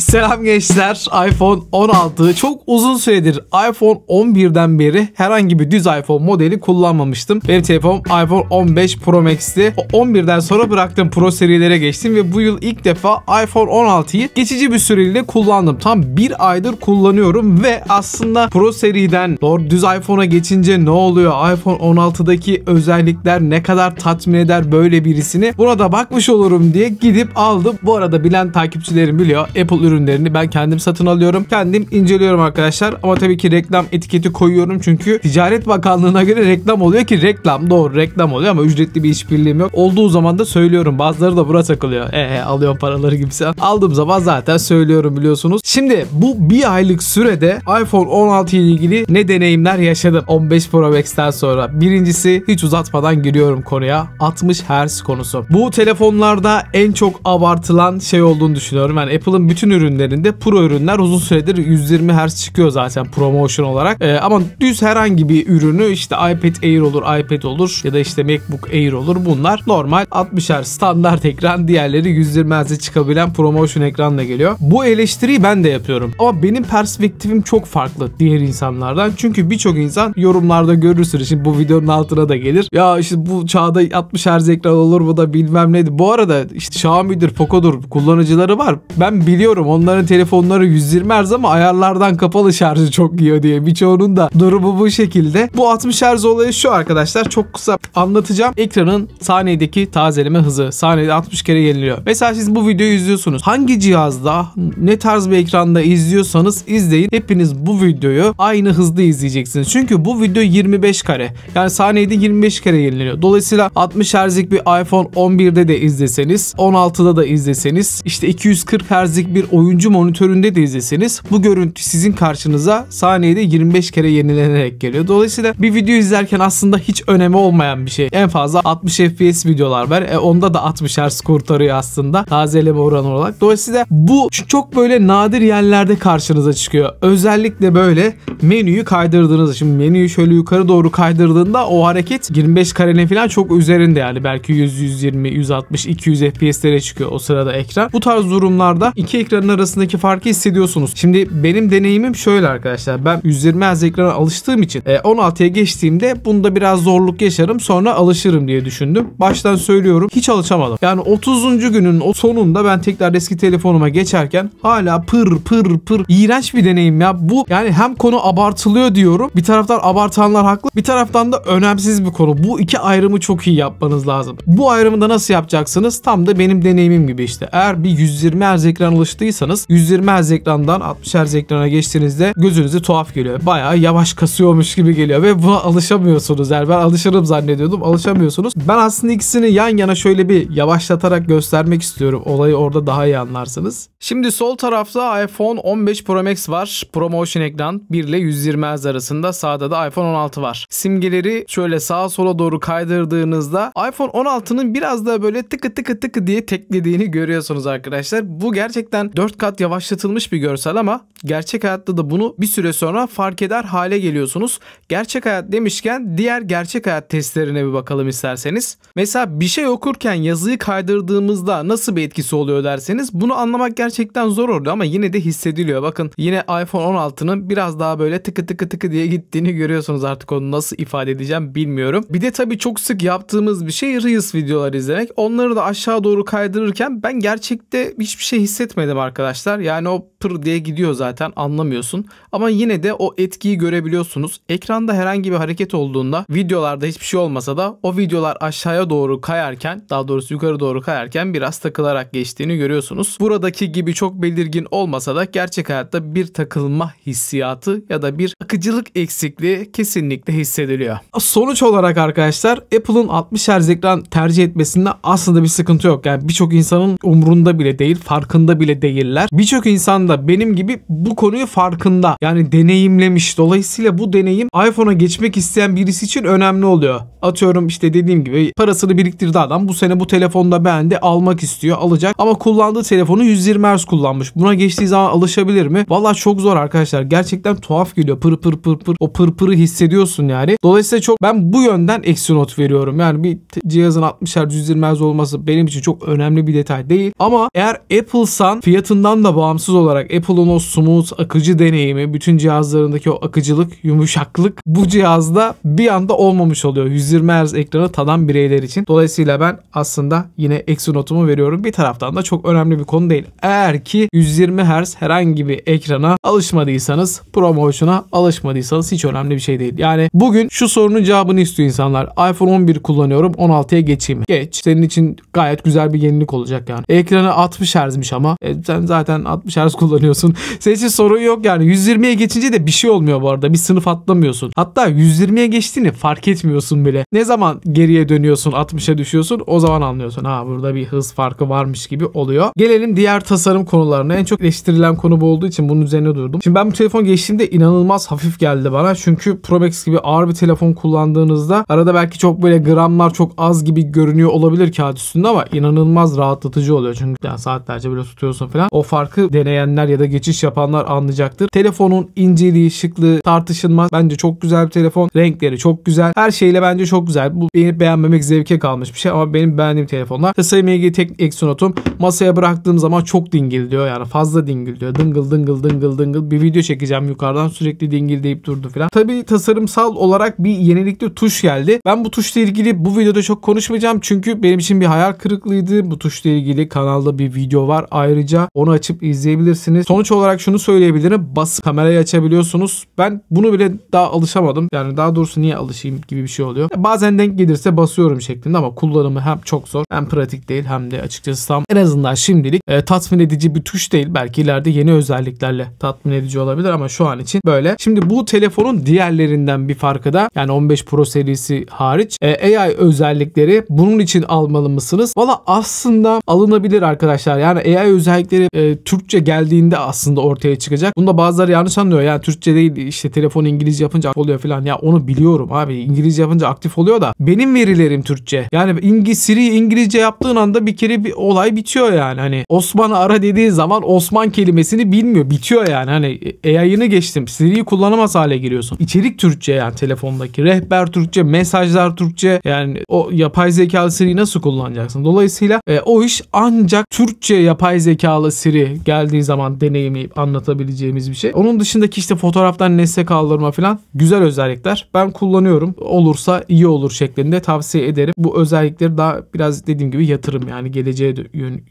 Selam gençler. iPhone 16 çok uzun süredir iPhone 11'den beri herhangi bir düz iPhone modeli kullanmamıştım. Benim telefonum iPhone 15 Pro Max'ti. 11'den sonra bıraktım Pro serilere geçtim ve bu yıl ilk defa iPhone 16'yı geçici bir süreyle kullandım. Tam bir aydır kullanıyorum ve aslında Pro seriden doğru düz iPhone'a geçince ne oluyor? iPhone 16'daki özellikler ne kadar tatmin eder böyle birisini? Buna da bakmış olurum diye gidip aldım. Bu arada bilen takipçilerim biliyor. Apple ürünlerini ben kendim satın alıyorum. Kendim inceliyorum arkadaşlar. Ama tabii ki reklam etiketi koyuyorum çünkü Ticaret Bakanlığı'na göre reklam oluyor ki reklam doğru reklam oluyor ama ücretli bir işbirliğim yok. Olduğu zaman da söylüyorum. Bazıları da bura takılıyor. Ehe alıyorum paraları gibisi. Aldığım zaman zaten söylüyorum biliyorsunuz. Şimdi bu bir aylık sürede iPhone 16 ile ilgili ne deneyimler yaşadım 15 Pro Max'ten sonra. Birincisi hiç uzatmadan giriyorum konuya. 60 Hz konusu. Bu telefonlarda en çok abartılan şey olduğunu düşünüyorum. Yani Apple'ın bütün ürün ürünlerinde pro ürünler uzun süredir 120 Hz çıkıyor zaten promotion olarak. E, ama düz herhangi bir ürünü işte iPad Air olur, iPad olur ya da işte MacBook Air olur. Bunlar normal 60 Hz standart ekran. Diğerleri 120 Hz'e çıkabilen promotion ekranla geliyor. Bu eleştiriyi ben de yapıyorum. Ama benim perspektifim çok farklı diğer insanlardan. Çünkü birçok insan yorumlarda görürsün. Şimdi bu videonun altına da gelir. Ya işte bu çağda 60 Hz ekran olur bu da bilmem neydi. Bu arada işte Xiaomi'dir, Poco'dur kullanıcıları var. Ben biliyorum biliyorum onların telefonları 120 Hz ama ayarlardan kapalı şarjı çok yiyor diye. Birçoğunun da durumu bu şekilde. Bu 60 Hz olayı şu arkadaşlar çok kısa anlatacağım. Ekranın saniyedeki tazeleme hızı. Saniyede 60 kere yeniliyor. Mesela siz bu videoyu izliyorsunuz. Hangi cihazda ne tarz bir ekranda izliyorsanız izleyin. Hepiniz bu videoyu aynı hızda izleyeceksiniz. Çünkü bu video 25 kare. Yani saniyede 25 kere yeniliyor. Dolayısıyla 60 Hz'lik bir iPhone 11'de de izleseniz, 16'da da izleseniz, işte 240 Hz'lik bir oyuncu monitöründe de izleseniz bu görüntü sizin karşınıza saniyede 25 kere yenilenerek geliyor. Dolayısıyla bir video izlerken aslında hiç önemi olmayan bir şey. En fazla 60 FPS videolar var. E onda da 60 Hz kurtarıyor aslında tazeleme oranı olarak. Dolayısıyla bu çok böyle nadir yerlerde karşınıza çıkıyor. Özellikle böyle menüyü kaydırdığınızda şimdi menüyü şöyle yukarı doğru kaydırdığında o hareket 25 karene falan çok üzerinde yani belki 100 120 160 200 FPS'lere çıkıyor o sırada ekran. Bu tarz durumlarda iki ekran ekranın arasındaki farkı hissediyorsunuz. Şimdi benim deneyimim şöyle arkadaşlar. Ben 120 Hz ekrana alıştığım için 16'ya e, geçtiğimde bunda biraz zorluk yaşarım sonra alışırım diye düşündüm. Baştan söylüyorum hiç alışamadım. Yani 30. günün o sonunda ben tekrar eski telefonuma geçerken hala pır pır pır iğrenç bir deneyim ya. Bu yani hem konu abartılıyor diyorum. Bir taraftan abartanlar haklı. Bir taraftan da önemsiz bir konu. Bu iki ayrımı çok iyi yapmanız lazım. Bu ayrımı da nasıl yapacaksınız? Tam da benim deneyimim gibi işte. Eğer bir 120 Hz ekran alıştıysa aldıysanız 120 Hz ekrandan 60 Hz ekrana geçtiğinizde gözünüze tuhaf geliyor. Bayağı yavaş kasıyormuş gibi geliyor ve buna alışamıyorsunuz. Yani ben alışırım zannediyordum. Alışamıyorsunuz. Ben aslında ikisini yan yana şöyle bir yavaşlatarak göstermek istiyorum. Olayı orada daha iyi anlarsınız. Şimdi sol tarafta iPhone 15 Pro Max var. ProMotion ekran 1 ile 120 Hz arasında. Sağda da iPhone 16 var. Simgeleri şöyle sağa sola doğru kaydırdığınızda iPhone 16'nın biraz daha böyle tıkı tıkı tıkı diye teklediğini görüyorsunuz arkadaşlar. Bu gerçekten 4 kat yavaşlatılmış bir görsel ama gerçek hayatta da bunu bir süre sonra fark eder hale geliyorsunuz. Gerçek hayat demişken diğer gerçek hayat testlerine bir bakalım isterseniz. Mesela bir şey okurken yazıyı kaydırdığımızda nasıl bir etkisi oluyor derseniz bunu anlamak gerçekten zor oldu ama yine de hissediliyor. Bakın yine iPhone 16'nın biraz daha böyle tıkı tıkı tıkı diye gittiğini görüyorsunuz artık onu nasıl ifade edeceğim bilmiyorum. Bir de tabii çok sık yaptığımız bir şey Reels videoları izlemek. Onları da aşağı doğru kaydırırken ben gerçekte hiçbir şey hissetmedim arkadaşlar arkadaşlar. Yani o pır diye gidiyor zaten anlamıyorsun. Ama yine de o etkiyi görebiliyorsunuz. Ekranda herhangi bir hareket olduğunda videolarda hiçbir şey olmasa da o videolar aşağıya doğru kayarken daha doğrusu yukarı doğru kayarken biraz takılarak geçtiğini görüyorsunuz. Buradaki gibi çok belirgin olmasa da gerçek hayatta bir takılma hissiyatı ya da bir akıcılık eksikliği kesinlikle hissediliyor. Sonuç olarak arkadaşlar Apple'ın 60 Hz ekran tercih etmesinde aslında bir sıkıntı yok. Yani birçok insanın umrunda bile değil, farkında bile değil ilgililer. Birçok insan da benim gibi bu konuyu farkında. Yani deneyimlemiş. Dolayısıyla bu deneyim iPhone'a geçmek isteyen birisi için önemli oluyor. Atıyorum işte dediğim gibi parasını biriktirdi adam. Bu sene bu telefonda beğendi. Almak istiyor. Alacak. Ama kullandığı telefonu 120 Hz kullanmış. Buna geçtiği zaman alışabilir mi? Valla çok zor arkadaşlar. Gerçekten tuhaf geliyor. Pır pır pır pır. O pır pırı hissediyorsun yani. Dolayısıyla çok ben bu yönden eksi not veriyorum. Yani bir cihazın 60 Hz 120 Hz olması benim için çok önemli bir detay değil. Ama eğer Apple'san fiyatı Formatından da bağımsız olarak Apple'ın o smooth akıcı deneyimi, bütün cihazlarındaki o akıcılık, yumuşaklık bu cihazda bir anda olmamış oluyor. 120 Hz ekranı tadan bireyler için. Dolayısıyla ben aslında yine eksi notumu veriyorum. Bir taraftan da çok önemli bir konu değil. Eğer ki 120 Hz herhangi bir ekrana alışmadıysanız, ProMotion'a alışmadıysanız hiç önemli bir şey değil. Yani bugün şu sorunun cevabını istiyor insanlar. iPhone 11 kullanıyorum 16'ya geçeyim mi? Geç. Senin için gayet güzel bir yenilik olacak yani. Ekranı 60 Hz'miş ama e, sen zaten 60 Hz kullanıyorsun. Senin sorun yok yani. 120'ye geçince de bir şey olmuyor bu arada. Bir sınıf atlamıyorsun. Hatta 120'ye geçtiğini fark etmiyorsun bile. Ne zaman geriye dönüyorsun 60'a düşüyorsun o zaman anlıyorsun. Ha burada bir hız farkı varmış gibi oluyor. Gelelim diğer tasarım konularına. En çok eleştirilen konu bu olduğu için bunun üzerine durdum. Şimdi ben bu telefon geçtiğimde inanılmaz hafif geldi bana. Çünkü Pro Max gibi ağır bir telefon kullandığınızda arada belki çok böyle gramlar çok az gibi görünüyor olabilir kağıt üstünde ama inanılmaz rahatlatıcı oluyor. Çünkü yani saatlerce böyle tutuyorsun falan ekran. O farkı deneyenler ya da geçiş yapanlar anlayacaktır. Telefonun inceliği, şıklığı tartışılmaz. Bence çok güzel bir telefon. Renkleri çok güzel. Her şeyle bence çok güzel. Bu beğenip beğenmemek zevke kalmış bir şey ama benim beğendiğim telefonlar. Kısa MG tek Exynos'um. Masaya bıraktığım zaman çok dingil diyor. Yani fazla dingil diyor. Dıngıl dıngıl dıngıl dıngıl. Bir video çekeceğim yukarıdan sürekli dingil deyip durdu falan. Tabii tasarımsal olarak bir yenilikli tuş geldi. Ben bu tuşla ilgili bu videoda çok konuşmayacağım. Çünkü benim için bir hayal kırıklığıydı. Bu tuşla ilgili kanalda bir video var. Ayrıca onu açıp izleyebilirsiniz. Sonuç olarak şunu söyleyebilirim. Bas kamerayı açabiliyorsunuz. Ben bunu bile daha alışamadım. Yani daha doğrusu niye alışayım gibi bir şey oluyor. bazen denk gelirse basıyorum şeklinde ama kullanımı hem çok zor hem pratik değil hem de açıkçası tam en azından şimdilik e, tatmin edici bir tuş değil. Belki ileride yeni özelliklerle tatmin edici olabilir ama şu an için böyle. Şimdi bu telefonun diğerlerinden bir farkı da yani 15 Pro serisi hariç e, AI özellikleri bunun için almalı mısınız? Valla aslında alınabilir arkadaşlar. Yani AI özellikleri kelimeleri e, Türkçe geldiğinde aslında ortaya çıkacak. Bunda bazıları yanlış anlıyor. Yani Türkçe değil işte telefon İngilizce yapınca oluyor falan. Ya onu biliyorum abi. İngilizce yapınca aktif oluyor da benim verilerim Türkçe. Yani İngi, Siri İngilizce yaptığın anda bir kere bir olay bitiyor yani. Hani Osman'ı ara dediğin zaman Osman kelimesini bilmiyor. Bitiyor yani. Hani AI'ını geçtim. Siri'yi kullanamaz hale giriyorsun. İçerik Türkçe yani telefondaki. Rehber Türkçe, mesajlar Türkçe. Yani o yapay zekalı Siri'yi nasıl kullanacaksın? Dolayısıyla e, o iş ancak Türkçe yapay zekalı da Siri geldiği zaman deneyimleyip anlatabileceğimiz bir şey. Onun dışındaki işte fotoğraftan nesne kaldırma falan güzel özellikler. Ben kullanıyorum. Olursa iyi olur şeklinde tavsiye ederim. Bu özellikleri daha biraz dediğim gibi yatırım yani geleceğe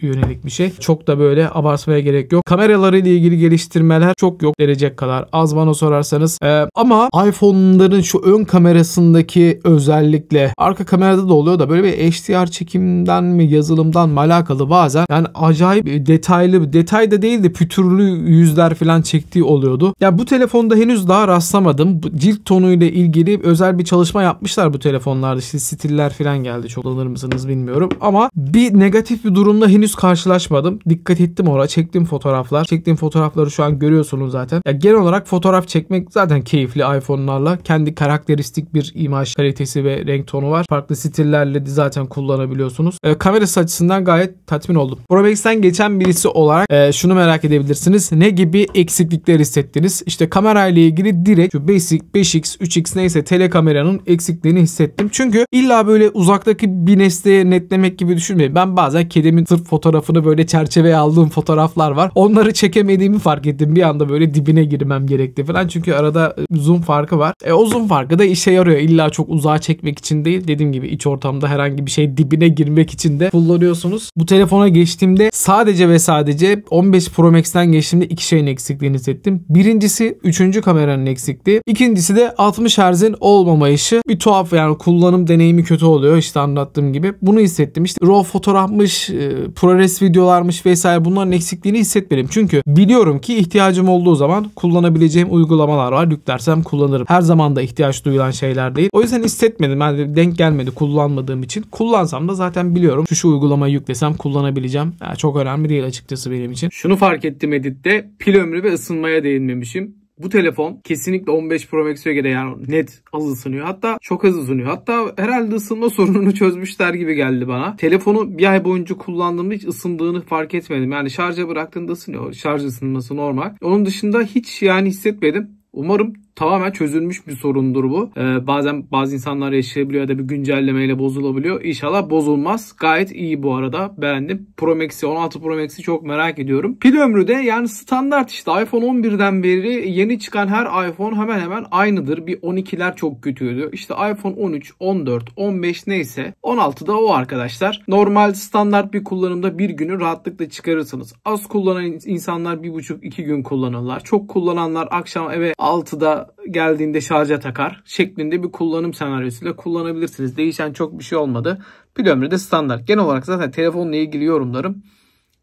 yönelik bir şey. Çok da böyle abartmaya gerek yok. Kameraları ile ilgili geliştirmeler çok yok verecek kadar. Az bana sorarsanız. Ee, ama iPhone'ların şu ön kamerasındaki özellikle arka kamerada da oluyor da böyle bir HDR çekimden mi yazılımdan mı alakalı bazen yani acayip detaylı detaylı detay da değil de pütürlü yüzler falan çektiği oluyordu. Ya yani bu telefonda henüz daha rastlamadım. Cilt tonuyla ilgili özel bir çalışma yapmışlar bu telefonlarda. İşte stiller falan geldi. Çok alır mısınız bilmiyorum. Ama bir negatif bir durumla henüz karşılaşmadım. Dikkat ettim oraya. Çektiğim fotoğraflar. Çektiğim fotoğrafları şu an görüyorsunuz zaten. Ya genel olarak fotoğraf çekmek zaten keyifli iPhone'larla. Kendi karakteristik bir imaj kalitesi ve renk tonu var. Farklı stillerle de zaten kullanabiliyorsunuz. E, kamerası açısından gayet tatmin oldum. Pro geçen birisi olarak e, şunu merak edebilirsiniz. Ne gibi eksiklikler hissettiniz? İşte kamerayla ilgili direkt şu Basic 5X, 3X neyse telekameranın eksikliğini hissettim. Çünkü illa böyle uzaktaki bir nesneye netlemek gibi düşünmeyin. Ben bazen kedimin sırf fotoğrafını böyle çerçeveye aldığım fotoğraflar var. Onları çekemediğimi fark ettim. Bir anda böyle dibine girmem gerekti falan. Çünkü arada e, zoom farkı var. E, o zoom farkı da işe yarıyor. İlla çok uzağa çekmek için değil. Dediğim gibi iç ortamda herhangi bir şey dibine girmek için de kullanıyorsunuz. Bu telefona geçtiğimde sadece ve sadece sadece 15 Pro Max'ten geçtiğimde iki şeyin eksikliğini hissettim. Birincisi 3. kameranın eksikliği. İkincisi de 60 Hz'in olmamayışı. Bir tuhaf yani kullanım deneyimi kötü oluyor işte anlattığım gibi. Bunu hissettim. İşte RAW fotoğrafmış, e, ProRes videolarmış vesaire bunların eksikliğini hissetmedim. Çünkü biliyorum ki ihtiyacım olduğu zaman kullanabileceğim uygulamalar var. Yüklersem kullanırım. Her zaman da ihtiyaç duyulan şeyler değil. O yüzden hissetmedim. Yani denk gelmedi kullanmadığım için. Kullansam da zaten biliyorum şu şu uygulamayı yüklesem kullanabileceğim. Yani çok önemli değil açıkçası açıkçası benim için. Şunu fark ettim editte pil ömrü ve ısınmaya değinmemişim bu telefon kesinlikle 15 Pro Max'e göre yani net az ısınıyor. Hatta çok az ısınıyor. Hatta herhalde ısınma sorununu çözmüşler gibi geldi bana. Telefonu bir ay boyunca kullandığımda hiç ısındığını fark etmedim. Yani şarja bıraktığında ısınıyor. Şarj ısınması normal. Onun dışında hiç yani hissetmedim. Umarım tamamen çözülmüş bir sorundur bu. Ee, bazen bazı insanlar yaşayabiliyor ya da bir güncellemeyle bozulabiliyor. İnşallah bozulmaz. Gayet iyi bu arada. Beğendim. Pro Max'i 16 Pro Max'i çok merak ediyorum. Pil ömrü de yani standart işte iPhone 11'den beri yeni çıkan her iPhone hemen hemen aynıdır. Bir 12'ler çok kötüydü. İşte iPhone 13, 14, 15 neyse 16 da o arkadaşlar. Normal standart bir kullanımda bir günü rahatlıkla çıkarırsınız. Az kullanan insanlar 1,5-2 gün kullanırlar. Çok kullananlar akşam eve 6'da geldiğinde şarja takar şeklinde bir kullanım senaryosuyla kullanabilirsiniz. Değişen çok bir şey olmadı. Pil ömrü de standart. Genel olarak zaten telefonla ilgili yorumlarım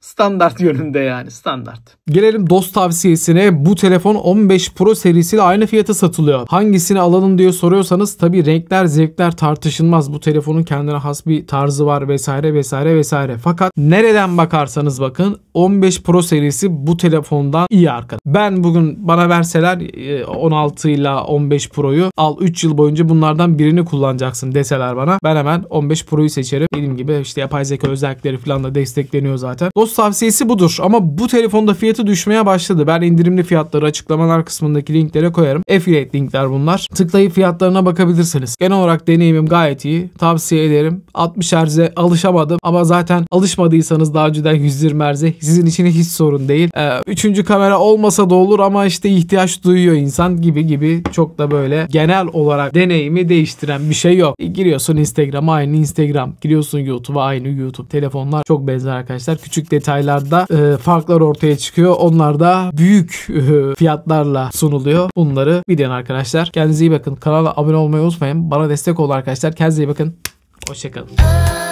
standart yönünde yani standart. Gelelim dost tavsiyesine. Bu telefon 15 Pro serisiyle aynı fiyata satılıyor. Hangisini alalım diye soruyorsanız tabi renkler zevkler tartışılmaz. Bu telefonun kendine has bir tarzı var vesaire vesaire vesaire. Fakat nereden bakarsanız bakın 15 Pro serisi bu telefondan iyi arkadaş. Ben bugün bana verseler 16 e, ile 15 Pro'yu al 3 yıl boyunca bunlardan birini kullanacaksın deseler bana ben hemen 15 Pro'yu seçerim. Dediğim gibi işte yapay zeka özellikleri falan da destekleniyor zaten. Dost tavsiyesi budur. Ama bu telefonda fiyatı düşmeye başladı. Ben indirimli fiyatları açıklamalar kısmındaki linklere koyarım. Affiliate linkler bunlar. Tıklayıp fiyatlarına bakabilirsiniz. Genel olarak deneyimim gayet iyi. Tavsiye ederim. 60 Hz'e alışamadım ama zaten alışmadıysanız daha önceden 120 Hz'e sizin için hiç sorun değil. Ee, üçüncü kamera olmasa da olur ama işte ihtiyaç duyuyor insan gibi gibi çok da böyle genel olarak deneyimi değiştiren bir şey yok. E, giriyorsun Instagram'a aynı Instagram. Giriyorsun YouTube'a aynı YouTube. Telefonlar çok benzer arkadaşlar. Küçük detay detaylarda e, farklar ortaya çıkıyor. Onlar da büyük e, fiyatlarla sunuluyor. Bunları bilin arkadaşlar. Kendinize iyi bakın. Kanala abone olmayı unutmayın. Bana destek olun arkadaşlar. Kendinize iyi bakın. Hoşçakalın.